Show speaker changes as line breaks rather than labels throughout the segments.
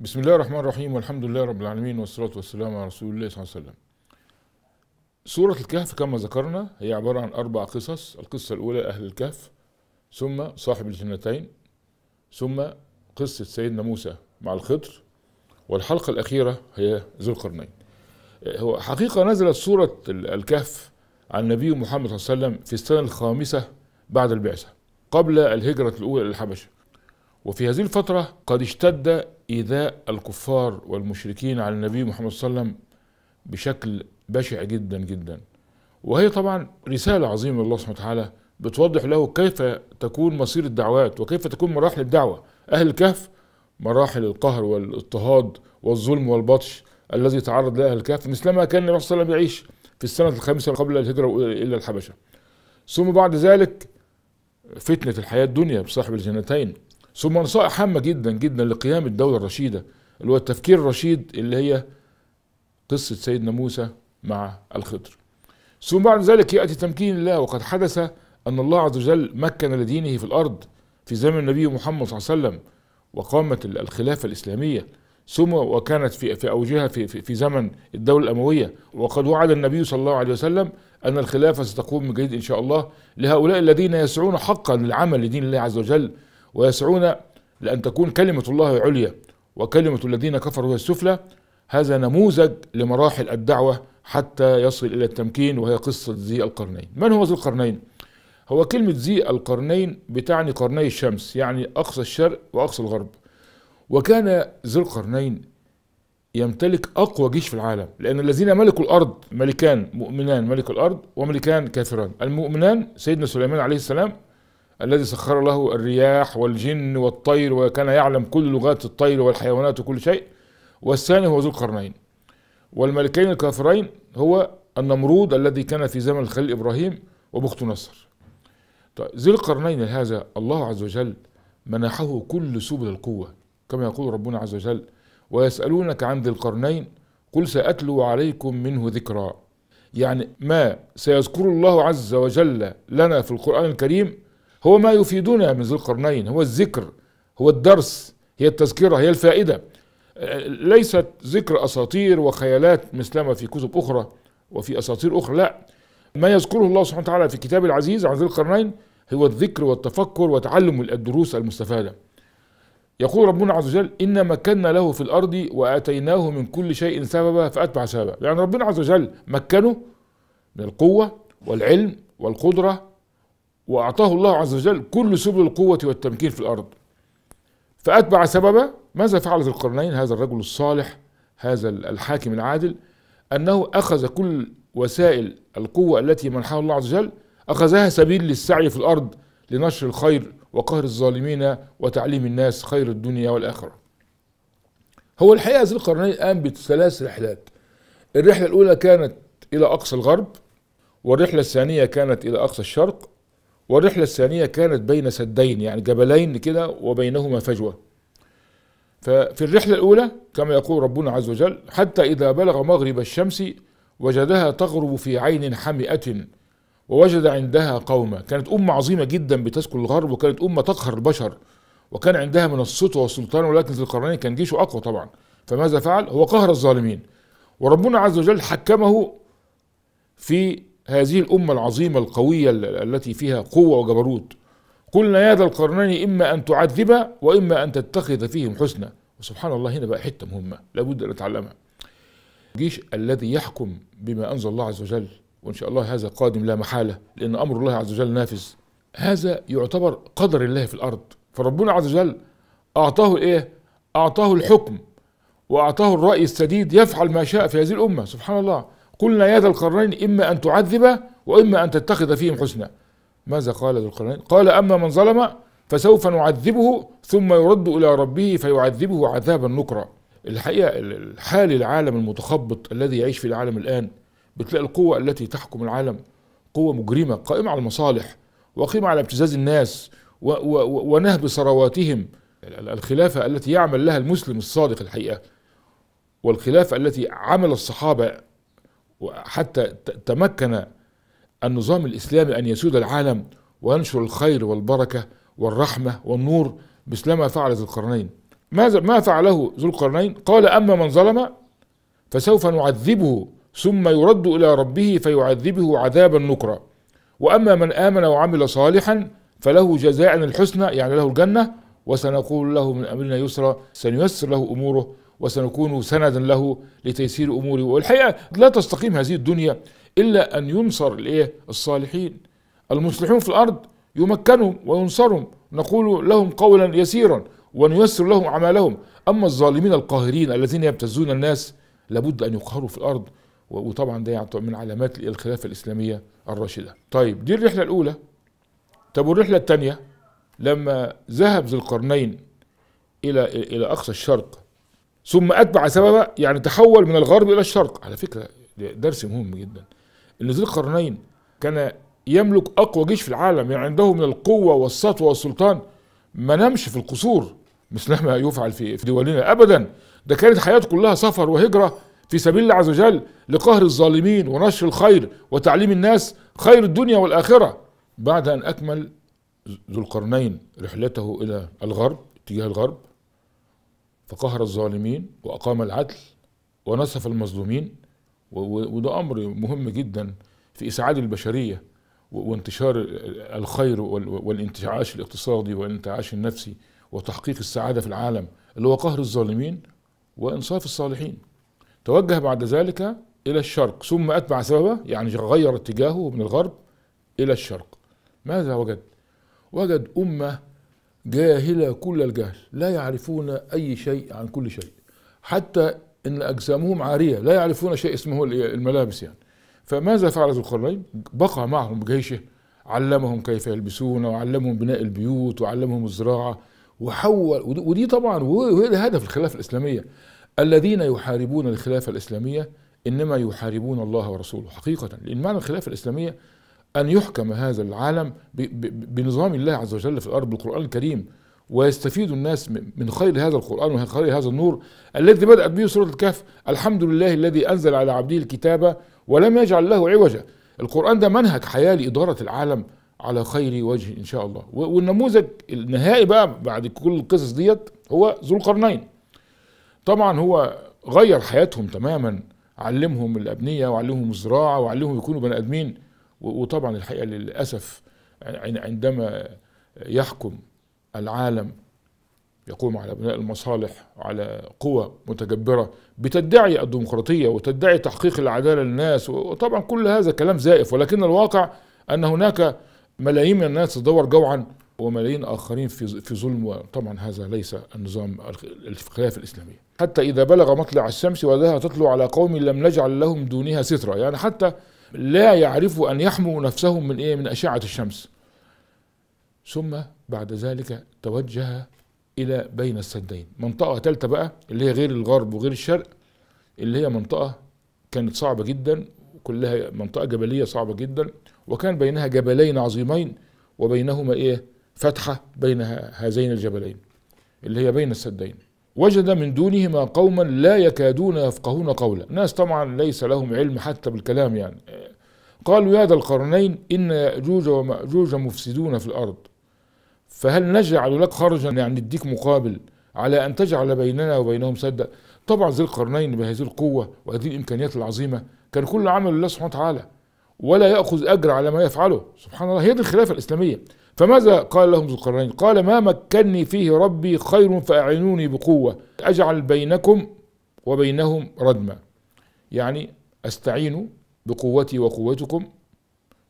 بسم الله الرحمن الرحيم والحمد لله رب العالمين والصلاة والسلام على رسول الله صلى الله عليه وسلم سورة الكهف كما ذكرنا هي عبارة عن أربع قصص القصة الأولى أهل الكهف ثم صاحب الجنتين ثم قصة سيدنا موسى مع الخضر والحلقة الأخيرة هي ذو القرنين هو حقيقة نزلت سورة الكهف عن النبي محمد صلى الله عليه وسلم في السنة الخامسة بعد البعثة قبل الهجرة الأولى للحبشة وفي هذه الفترة قد اشتد إيذاء الكفار والمشركين على النبي محمد صلى الله عليه وسلم بشكل بشع جدا جدا وهي طبعا رسالة عظيمة لله سبحانه وتعالى بتوضح له كيف تكون مصير الدعوات وكيف تكون مراحل الدعوة أهل الكهف مراحل القهر والاضطهاد والظلم والبطش الذي تعرض لها أهل الكهف مثلما كان النبي صلى الله عليه وسلم يعيش في السنة الخامسة قبل الهجرة إلى الحبشة ثم بعد ذلك فتنة الحياة الدنيا بصاحب الجنتين ثم نصائح هامة جدا جدا لقيام الدولة الرشيدة اللي هو التفكير الرشيد اللي هي قصة سيدنا موسى مع الخضر ثم بعد ذلك يأتي تمكين الله وقد حدث أن الله عز وجل مكن لدينه في الأرض في زمن النبي محمد صلى الله عليه وسلم وقامت الخلافة الإسلامية ثم وكانت في في اوجها في في زمن الدوله الامويه وقد وعد النبي صلى الله عليه وسلم ان الخلافه ستقوم من جديد ان شاء الله لهؤلاء الذين يسعون حقا للعمل لدين الله عز وجل ويسعون لأن تكون كلمة الله عليا وكلمة الذين كفروا هي السفلى هذا نموذج لمراحل الدعوة حتى يصل إلى التمكين وهي قصة ذي القرنين من هو ذي القرنين؟ هو كلمة ذي القرنين بتعني قرني الشمس يعني أقصى الشرق وأقصى الغرب وكان ذي القرنين يمتلك أقوى جيش في العالم لأن الذين ملكوا الأرض ملكان مؤمنان ملك الأرض وملكان كافران المؤمنان سيدنا سليمان عليه السلام الذي سخر له الرياح والجن والطير وكان يعلم كل لغات الطير والحيوانات وكل شيء والثاني هو ذو القرنين والملكين الكافرين هو النمرود الذي كان في زمن الخليل إبراهيم وبخت نصر طيب ذي القرنين هذا الله عز وجل منحه كل سبل القوة كما يقول ربنا عز وجل ويسألونك عن ذي القرنين قل سأتلو عليكم منه ذكرا يعني ما سيذكر الله عز وجل لنا في القرآن الكريم هو ما يفيدنا من ذي القرنين هو الذكر هو الدرس هي التذكرة هي الفائدة ليست ذكر أساطير وخيالات مثلما في كتب أخرى وفي أساطير أخرى لا ما يذكره الله سبحانه وتعالى في كتاب العزيز عن ذي القرنين هو الذكر والتفكر وتعلم الدروس المستفادة يقول ربنا عز وجل إن مكنا له في الأرض وآتيناه من كل شيء سببا فأتبع سببا يعني ربنا عز وجل مكنه من القوة والعلم والقدرة وأعطاه الله عز وجل كل سبل القوة والتمكين في الأرض فأتبع سببه ماذا فعل ذو القرنين هذا الرجل الصالح هذا الحاكم العادل أنه أخذ كل وسائل القوة التي منحها الله عز وجل أخذها سبيل للسعي في الأرض لنشر الخير وقهر الظالمين وتعليم الناس خير الدنيا والآخرة هو الحقيقة ذو القرنين قام بثلاث رحلات الرحلة الأولى كانت إلى أقصى الغرب والرحلة الثانية كانت إلى أقصى الشرق والرحلة الثانية كانت بين سدين يعني جبلين كده وبينهما فجوة ففي الرحلة الأولى كما يقول ربنا عز وجل حتى إذا بلغ مغرب الشمس وجدها تغرب في عين حمئة ووجد عندها قوما كانت أمة عظيمة جدا بتسكن الغرب وكانت أمة تقهر البشر وكان عندها من السطوة والسلطان ولكن في القرنين كان جيشه أقوى طبعا فماذا فعل؟ هو قهر الظالمين وربنا عز وجل حكمه في هذه الأمة العظيمة القوية التي فيها قوة وجبروت قلنا يا ذا القرنين إما أن تعذب وإما أن تتخذ فيهم حسنا وسبحان الله هنا بقى حتة مهمة لابد أن نتعلمها الجيش الذي يحكم بما أنزل الله عز وجل وإن شاء الله هذا قادم لا محالة لأن أمر الله عز وجل نافذ هذا يعتبر قدر الله في الأرض فربنا عز وجل أعطاه إيه؟ أعطاه الحكم وأعطاه الرأي السديد يفعل ما شاء في هذه الأمة سبحان الله قلنا يا ذا القرنين إما أن تعذب وإما أن تتخذ فيهم حسنا ماذا قال ذو القرنين قال أما من ظلم فسوف نعذبه ثم يرد إلى ربه فيعذبه عذابا نكرا الحقيقة حال العالم المتخبط الذي يعيش في العالم الآن بتلاقي القوة التي تحكم العالم قوة مجرمة قائمة على المصالح وقيمة على ابتزاز الناس و و ونهب ثرواتهم الخلافة التي يعمل لها المسلم الصادق الحقيقة والخلافة التي عمل الصحابة وحتى تمكن النظام الإسلامي أن يسود العالم وينشر الخير والبركة والرحمة والنور مثلما فعل ذو القرنين ماذا ما فعله ذو القرنين قال أما من ظلم فسوف نعذبه ثم يرد إلى ربه فيعذبه عذابا نكرا وأما من آمن وعمل صالحا فله جزاء الحسنى يعني له الجنة وسنقول له من أمرنا يسرا سنيسر له أموره وسنكون سندا له لتيسير اموره والحقيقه لا تستقيم هذه الدنيا الا ان ينصر الايه الصالحين المصلحون في الارض يمكنهم وينصرهم نقول لهم قولا يسيرا ونيسر لهم اعمالهم اما الظالمين القاهرين الذين يبتزون الناس لابد ان يقهروا في الارض وطبعا ده من علامات الخلافه الاسلاميه الراشده طيب دي الرحله الاولى طب والرحله الثانيه لما ذهب ذو القرنين الى الى اقصى الشرق ثم أتبع سببا يعني تحول من الغرب إلى الشرق على فكرة درس مهم جدا إن ذو القرنين كان يملك أقوى جيش في العالم يعني عنده من القوة والسطوة والسلطان ما نمش في القصور مثل ما يفعل في دولنا أبدا ده كانت حياته كلها سفر وهجرة في سبيل الله عز وجل لقهر الظالمين ونشر الخير وتعليم الناس خير الدنيا والآخرة بعد أن أكمل ذو القرنين رحلته إلى الغرب اتجاه الغرب فقهر الظالمين وأقام العدل ونصف المظلومين وده أمر مهم جدا في إسعاد البشرية وانتشار الخير والانتعاش الاقتصادي والانتعاش النفسي وتحقيق السعادة في العالم اللي هو قهر الظالمين وإنصاف الصالحين توجه بعد ذلك إلى الشرق ثم أتبع سببه يعني غير اتجاهه من الغرب إلى الشرق ماذا وجد؟ وجد أمة جاهلة كل الجهل لا يعرفون أي شيء عن كل شيء حتى إن أجسامهم عارية لا يعرفون شيء اسمه الملابس يعني فماذا فعل ذو القرنين بقى معهم جيشه علمهم كيف يلبسون وعلمهم بناء البيوت وعلمهم الزراعة وحول ودي طبعا وهي هدف الخلافة الإسلامية الذين يحاربون الخلافة الإسلامية إنما يحاربون الله ورسوله حقيقة لأن معنى الخلافة الإسلامية أن يحكم هذا العالم بنظام الله عز وجل في الأرض بالقرآن الكريم ويستفيد الناس من خير هذا القرآن ومن خير هذا النور الذي بدأت به سورة الكهف الحمد لله الذي أنزل على عبده الكتاب ولم يجعل له عوجا القرآن ده منهج حياة لإدارة العالم على خير وجه إن شاء الله والنموذج النهائي بقى بعد كل القصص ديت هو ذو القرنين طبعا هو غير حياتهم تماما علمهم الأبنية وعلمهم الزراعة وعلمهم يكونوا بني آدمين وطبعا الحقيقه للاسف عندما يحكم العالم يقوم على بناء المصالح على قوى متجبره بتدعي الديمقراطيه وتدعي تحقيق العداله للناس وطبعا كل هذا كلام زائف ولكن الواقع ان هناك ملايين من الناس تدور جوعا وملايين اخرين في في ظلم وطبعا هذا ليس النظام الخلافه الاسلاميه حتى اذا بلغ مطلع الشمس وذاها تطلع على قوم لم نجعل لهم دونها سترا يعني حتى لا يعرفوا أن يحموا نفسهم من إيه من أشعة الشمس ثم بعد ذلك توجه إلى بين السدين منطقة ثالثة بقى اللي هي غير الغرب وغير الشرق اللي هي منطقة كانت صعبة جدا كلها منطقة جبلية صعبة جدا وكان بينها جبلين عظيمين وبينهما إيه فتحة بين هذين الجبلين اللي هي بين السدين وجد من دونهما قوما لا يكادون يفقهون قولا ناس طبعا ليس لهم علم حتى بالكلام يعني قالوا يا ذا القرنين إن يأجوج ومأجوج مفسدون في الأرض فهل نجعل لك خرجا يعني نديك مقابل على أن تجعل بيننا وبينهم سدا طبعا ذي القرنين بهذه القوة وهذه الإمكانيات العظيمة كان كل عمل الله سبحانه وتعالى ولا يأخذ أجر على ما يفعله سبحان الله هي دي الخلافة الإسلامية فماذا قال لهم ذو القرنين قال ما مكني فيه ربي خير فأعينوني بقوة أجعل بينكم وبينهم ردما يعني أستعين بقوتي وقوتكم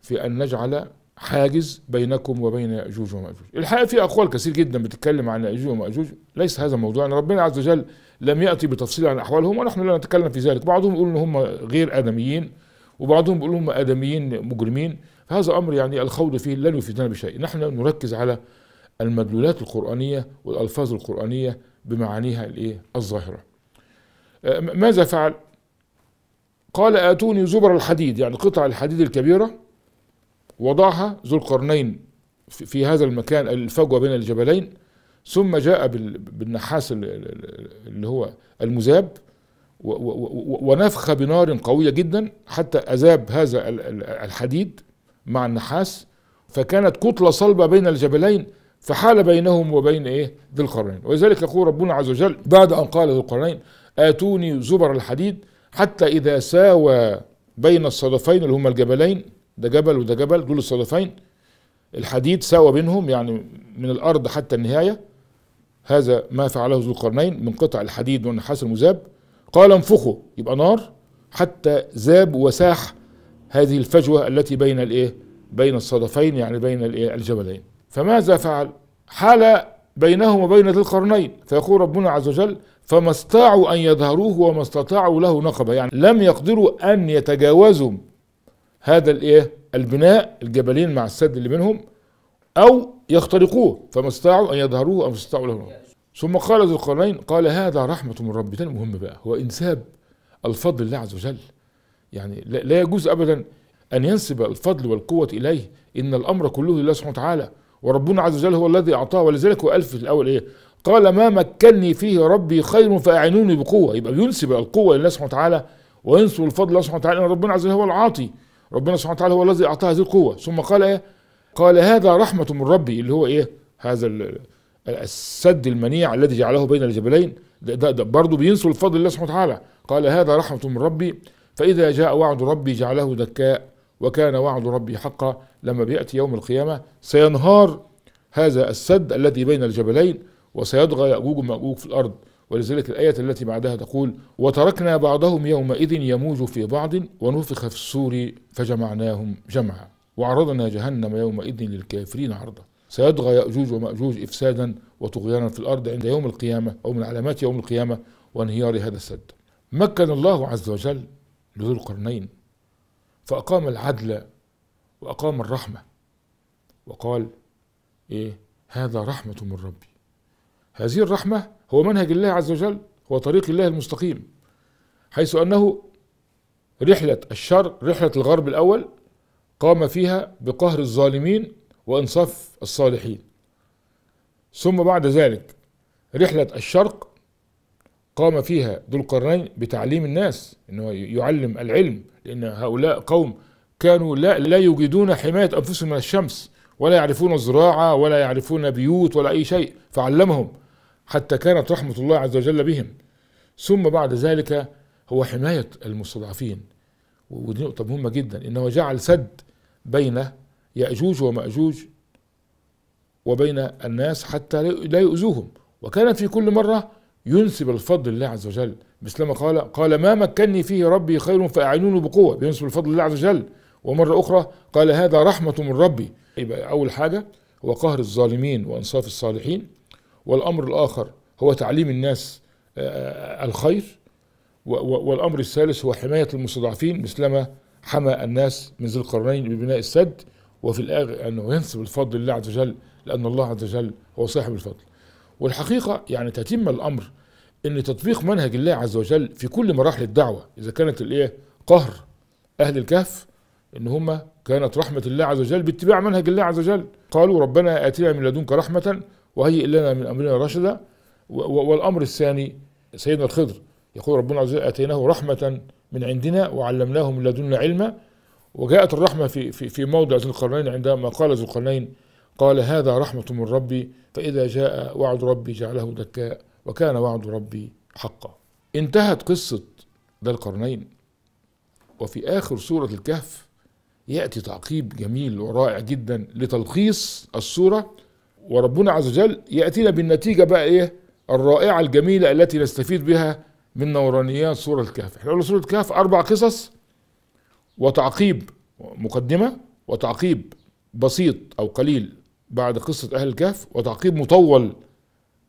في أن نجعل حاجز بينكم وبين يأجوج ومأجوج الحقيقة في أقوال كثير جدا بتتكلم عن يأجوج ومأجوج ليس هذا الموضوع أن يعني ربنا عز وجل لم يأتي بتفصيل عن أحوالهم ونحن لا نتكلم في ذلك بعضهم يقول أن هم غير آدميين وبعضهم بيقول لهم آدميين مجرمين فهذا أمر يعني الخوض فيه لن يفيدنا بشيء نحن نركز على المدلولات القرآنية والألفاظ القرآنية بمعانيها الإيه؟ الظاهرة آه، ماذا فعل؟ قال آتوني زبر الحديد يعني قطع الحديد الكبيرة وضعها ذو القرنين في هذا المكان الفجوة بين الجبلين ثم جاء بالنحاس اللي هو المذاب ونفخ بنار قوية جدا حتى أذاب هذا الحديد مع النحاس فكانت كتلة صلبة بين الجبلين فحال بينهم وبين ايه ذي القرنين ولذلك يقول ربنا عز وجل بعد ان قال ذو القرنين اتوني زبر الحديد حتى اذا ساوى بين الصدفين اللي هما الجبلين ده جبل وده جبل دول الصدفين الحديد ساوى بينهم يعني من الارض حتى النهايه هذا ما فعله ذو القرنين من قطع الحديد والنحاس المذاب قال انفخوا يبقى نار حتى ذاب وساح هذه الفجوة التي بين الايه بين الصدفين يعني بين الايه الجبلين فماذا فعل حال بينهما وبين ذي القرنين فيقول ربنا عز وجل فما استطاعوا ان يظهروه وما استطاعوا له نقبه يعني لم يقدروا ان يتجاوزوا هذا الايه البناء الجبلين مع السد اللي بينهم او يخترقوه فما استطاعوا ان يظهروه او استطاعوا له نقبه ثم قال ذو القرنين قال هذا رحمة من ربي تاني مهم بقى هو إنساب الفضل لله عز وجل يعني لا يجوز أبدا أن ينسب الفضل والقوة إليه إن الأمر كله لله سبحانه وتعالى وربنا عز وجل هو الذي أعطاه ولذلك هو ألف في الأول إيه قال ما مكني فيه ربي خير فأعينوني بقوة يبقى ينسب القوة لله سبحانه وتعالى وينسب الفضل لله سبحانه وتعالى إن ربنا عز وجل هو العاطي ربنا سبحانه وتعالى هو الذي أعطاه هذه القوة ثم قال إيه قال هذا رحمة من ربي اللي هو إيه هذا السد المنيع الذي جعله بين الجبلين ده, ده, ده برضه بينسوا الفضل الله سبحانه وتعالى قال هذا رحمة من ربي فإذا جاء وعد ربي جعله دكاء وكان وعد ربي حقا لما بيأتي يوم القيامة سينهار هذا السد الذي بين الجبلين وسيطغى يأجوج ومأجوج في الأرض ولذلك الآية التي بعدها تقول وتركنا بعضهم يومئذ يموج في بعض ونفخ في السور فجمعناهم جمعا وعرضنا جهنم يومئذ للكافرين عرضا سيطغى يأجوج ومأجوج إفسادا وطغيانا في الأرض عند يوم القيامة أو من علامات يوم القيامة وانهيار هذا السد مكن الله عز وجل لذو القرنين فأقام العدل وأقام الرحمة وقال إيه هذا رحمة من ربي هذه الرحمة هو منهج الله عز وجل هو طريق الله المستقيم حيث أنه رحلة الشر رحلة الغرب الأول قام فيها بقهر الظالمين وإنصاف الصالحين ثم بعد ذلك رحلة الشرق قام فيها ذو القرنين بتعليم الناس انه يعلم العلم لان هؤلاء قوم كانوا لا لا يجدون حمايه انفسهم من الشمس ولا يعرفون الزراعه ولا يعرفون بيوت ولا اي شيء فعلمهم حتى كانت رحمه الله عز وجل بهم ثم بعد ذلك هو حمايه المستضعفين ودي نقطه مهمه جدا انه جعل سد بين يأجوج ومأجوج وبين الناس حتى لا يؤذوهم وكان في كل مرة ينسب الفضل لله عز وجل مثلما قال قال ما مكني فيه ربي خير فأعينوني بقوة بينسب الفضل لله عز وجل ومرة أخرى قال هذا رحمة من ربي يبقى أول حاجة هو قهر الظالمين وإنصاف الصالحين والأمر الآخر هو تعليم الناس آه، آه، الخير والأمر الثالث هو حماية المستضعفين مثلما حمى الناس من ذي القرنين ببناء السد وفي الآخر أنه ينسب الفضل لله عز وجل لأن الله عز وجل هو صاحب الفضل والحقيقة يعني تتم الأمر أن تطبيق منهج الله عز وجل في كل مراحل الدعوة إذا كانت الإيه قهر أهل الكهف إن هم كانت رحمة الله عز وجل باتباع منهج الله عز وجل قالوا ربنا آتنا من لدنك رحمة وهيئ لنا من أمرنا رشدا والأمر الثاني سيدنا الخضر يقول ربنا عز وجل آتيناه رحمة من عندنا وعلمناه من لدنا علما وجاءت الرحمة في, في, في موضع ذو القرنين عندما قال ذو القرنين قال هذا رحمة من ربي فإذا جاء وعد ربي جعله دكاء وكان وعد ربي حقا انتهت قصة ذا القرنين وفي آخر سورة الكهف يأتي تعقيب جميل ورائع جدا لتلخيص السورة وربنا عز وجل يأتينا بالنتيجة بقى إيه الرائعة الجميلة التي نستفيد بها من نورانيات سورة الكهف احنا قلنا سورة الكهف أربع قصص وتعقيب مقدمة وتعقيب بسيط أو قليل بعد قصة أهل الكهف وتعقيب مطول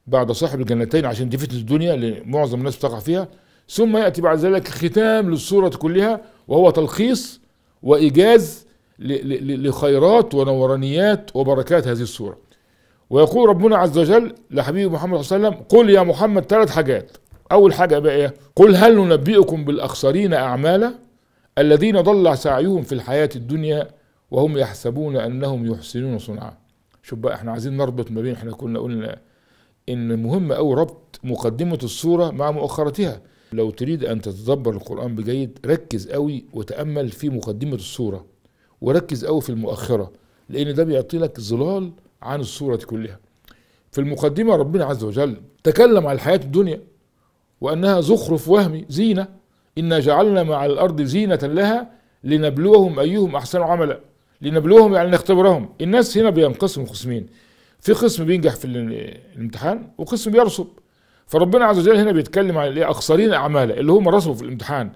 بعد صاحب الجنتين عشان دي فتنة الدنيا اللي معظم الناس بتقع فيها ثم يأتي بعد ذلك ختام للصورة كلها وهو تلخيص وإيجاز لخيرات ونورانيات وبركات هذه الصورة ويقول ربنا عز وجل لحبيب محمد صلى الله عليه وسلم قل يا محمد ثلاث حاجات أول حاجة بقى إيه قل هل ننبئكم بالأخسرين أعمالا الذين ضل سعيهم في الحياة الدنيا وهم يحسبون أنهم يحسنون صنعا شوف بقى احنا عايزين نربط ما بين احنا كنا قلنا ان مهم أو ربط مقدمة الصورة مع مؤخرتها لو تريد أن تتدبر القرآن بجيد ركز قوي وتأمل في مقدمة الصورة وركز قوي في المؤخرة لأن ده بيعطي لك ظلال عن الصورة كلها في المقدمة ربنا عز وجل تكلم عن الحياة الدنيا وأنها زخرف وهمي زينة إنا جعلنا مع الأرض زينة لها لنبلوهم أيهم أحسن عملا لنبلوهم يعني نختبرهم الناس هنا بينقسموا قسمين في قسم بينجح في الامتحان وقسم بيرسب فربنا عز وجل هنا بيتكلم عن الأقصرين أعمالا اللي هم رسبوا في الامتحان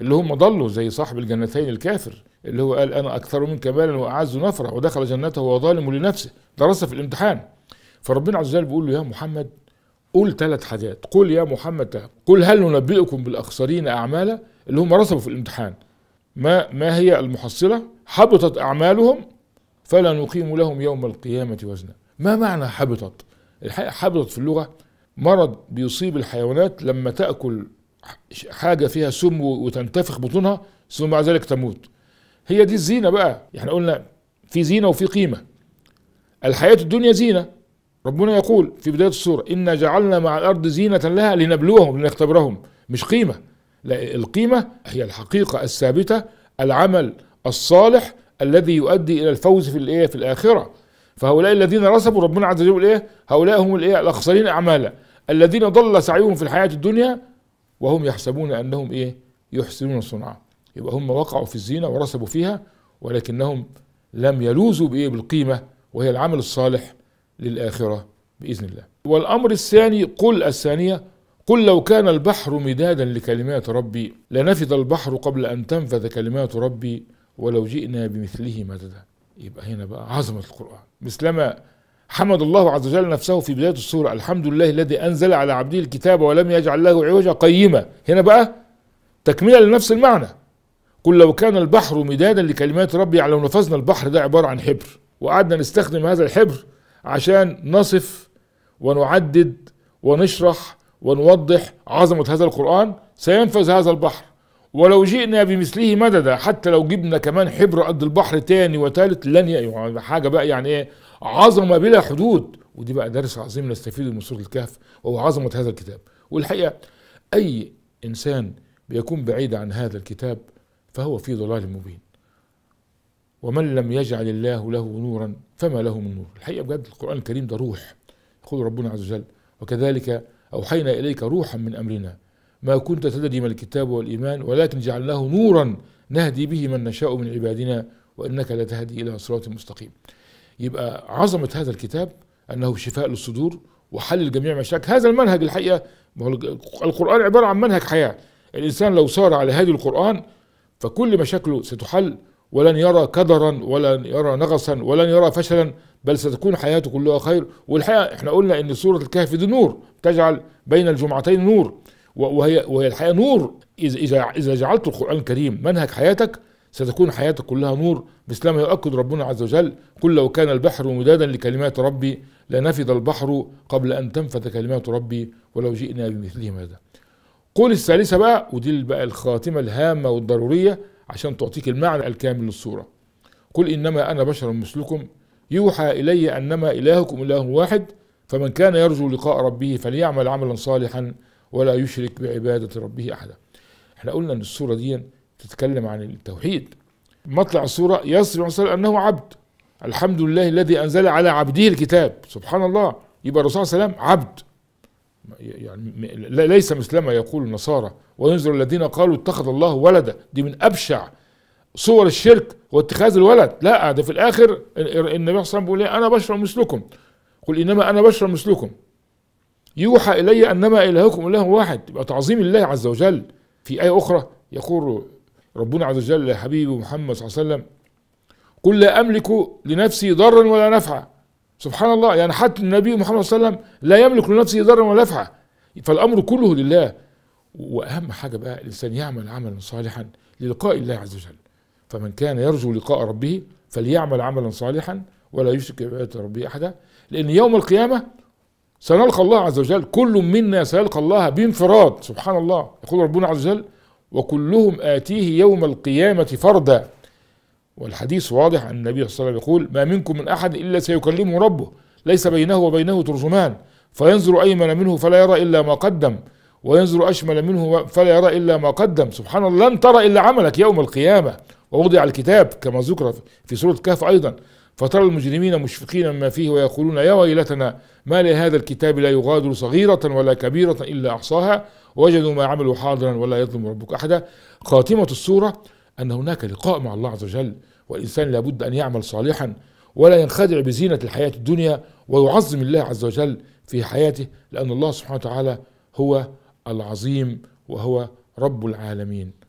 اللي هم ضلوا زي صاحب الجنتين الكافر اللي هو قال أنا أكثر منك مالا وأعز نفرا ودخل جنته وهو ظالم لنفسه درس في الامتحان فربنا عز وجل بيقول له يا محمد قول ثلاث حاجات قل يا محمد قل هل ننبئكم بالاخسرين اعمالا اللي هم رسبوا في الامتحان ما ما هي المحصله حبطت اعمالهم فلا نقيم لهم يوم القيامه وزنا ما معنى حبطت الحقيقه حبطت في اللغه مرض بيصيب الحيوانات لما تاكل حاجه فيها سم وتنتفخ بطونها ثم بعد ذلك تموت هي دي الزينه بقى احنا قلنا في زينه وفي قيمه الحياه الدنيا زينه ربنا يقول في بداية السورة إنا جعلنا مع الأرض زينة لها لنبلوهم لنختبرهم مش قيمة لا القيمة هي الحقيقة الثابتة العمل الصالح الذي يؤدي إلى الفوز في الإيه في الآخرة فهؤلاء الذين رسبوا ربنا عز وجل إيه هؤلاء هم الإيه الأخسرين أعمالا الذين ضل سعيهم في الحياة الدنيا وهم يحسبون أنهم إيه يحسنون صنعا يبقى هم وقعوا في الزينة ورسبوا فيها ولكنهم لم يلوزوا بإيه بالقيمة وهي العمل الصالح للآخرة بإذن الله والأمر الثاني قل الثانية قل لو كان البحر مدادا لكلمات ربي لنفذ البحر قبل أن تنفذ كلمات ربي ولو جئنا بمثله مددا يبقى هنا بقى عظمة القرآن مثلما حمد الله عز وجل نفسه في بداية السورة الحمد لله الذي أنزل على عبده الكتاب ولم يجعل له عوجا قيما هنا بقى تكملة لنفس المعنى قل لو كان البحر مدادا لكلمات ربي يعني لو نفذنا البحر ده عبارة عن حبر وقعدنا نستخدم هذا الحبر عشان نصف ونعدد ونشرح ونوضح عظمة هذا القرآن سينفذ هذا البحر ولو جئنا بمثله مددا حتى لو جبنا كمان حبر قد البحر تاني وتالت لن يعني حاجة بقى يعني ايه عظمة بلا حدود ودي بقى درس عظيم نستفيد من سورة الكهف وهو عظمة هذا الكتاب والحقيقة أي إنسان بيكون بعيد عن هذا الكتاب فهو في ضلال مبين ومن لم يجعل الله له نورا فما له من نور الحقيقة بجد القرآن الكريم ده روح يقول ربنا عز وجل وكذلك أوحينا إليك روحا من أمرنا ما كنت تدري ما الكتاب والإيمان ولكن جعلناه نورا نهدي به من نشاء من عبادنا وإنك لا تهدي إلى صراط مستقيم يبقى عظمة هذا الكتاب أنه شفاء للصدور وحل لجميع مشاكل هذا المنهج الحقيقة القرآن عبارة عن منهج حياة الإنسان لو صار على هذه القرآن فكل مشاكله ستحل ولن يرى كدرا ولن يرى نغصا ولن يرى فشلا بل ستكون حياته كلها خير والحقيقه احنا قلنا ان سوره الكهف دي نور تجعل بين الجمعتين نور وهي وهي الحقيقه نور اذا اذا اذا جعلت القران الكريم منهج حياتك ستكون حياتك كلها نور مثل ما يؤكد ربنا عز وجل قل لو كان البحر مدادا لكلمات ربي لنفذ البحر قبل ان تنفذ كلمات ربي ولو جئنا بمثله ماذا قول الثالثه بقى ودي بقى الخاتمه الهامه والضروريه عشان تعطيك المعنى الكامل للصورة قل إنما أنا بشر مثلكم يوحى إلي أنما إلهكم إله واحد فمن كان يرجو لقاء ربه فليعمل عملا صالحا ولا يشرك بعبادة ربه أحدا احنا قلنا أن الصورة دي تتكلم عن التوحيد مطلع الصورة يصل صلى أنه عبد الحمد لله الذي أنزل على عبده الكتاب سبحان الله يبقى الرسول صلى الله عليه وسلم عبد يعني ليس مثلما يقول النصارى وينظر الذين قالوا اتخذ الله ولدا دي من ابشع صور الشرك واتخاذ الولد لا ده في الاخر النبي صلى الله عليه وسلم بيقول إيه؟ انا بشر مثلكم قل انما انا بشر مثلكم يوحى الي انما الهكم اله واحد يبقى تعظيم الله عز وجل في ايه اخرى يقول ربنا عز وجل لحبيبه محمد صلى الله عليه وسلم قل لا املك لنفسي ضرا ولا نفعا سبحان الله يعني حتى النبي محمد صلى الله عليه وسلم لا يملك لنفسه ضرا ولا نفعا فالامر كله لله واهم حاجه بقى الانسان يعمل عملا صالحا للقاء الله عز وجل فمن كان يرجو لقاء ربه فليعمل عملا صالحا ولا يشرك بعباده ربه احدا لان يوم القيامه سنلقى الله عز وجل كل منا سيلقى الله بانفراد سبحان الله يقول ربنا عز وجل وكلهم آتيه يوم القيامة فردا والحديث واضح أن النبي صلى الله عليه وسلم يقول ما منكم من أحد إلا سيكلمه ربه ليس بينه وبينه ترجمان فينظر أيمن منه فلا يرى إلا ما قدم وينظر أشمل منه فلا يرى إلا ما قدم سبحان الله لن ترى إلا عملك يوم القيامة ووضع الكتاب كما ذكر في سورة كهف أيضا فترى المجرمين مشفقين مما فيه ويقولون يا ويلتنا ما لهذا الكتاب لا يغادر صغيرة ولا كبيرة إلا أحصاها وجدوا ما عملوا حاضرا ولا يظلم ربك أحدا خاتمة السورة أن هناك لقاء مع الله عز وجل والإنسان لابد أن يعمل صالحا ولا ينخدع بزينة الحياة الدنيا ويعظم الله عز وجل في حياته لأن الله سبحانه وتعالى هو العظيم وهو رب العالمين